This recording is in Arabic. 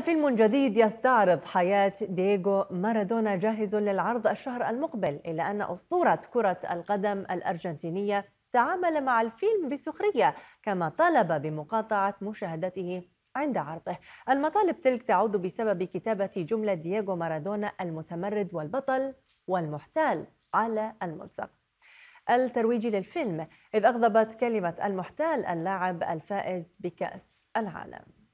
فيلم جديد يستعرض حياة دييغو مارادونا جاهز للعرض الشهر المقبل إلا أن أسطورة كرة القدم الأرجنتينية تعامل مع الفيلم بسخرية كما طلب بمقاطعة مشاهدته عند عرضه المطالب تلك تعود بسبب كتابة جملة دييغو مارادونا المتمرد والبطل والمحتال على الملصق الترويج للفيلم إذ أغضبت كلمة المحتال اللاعب الفائز بكأس العالم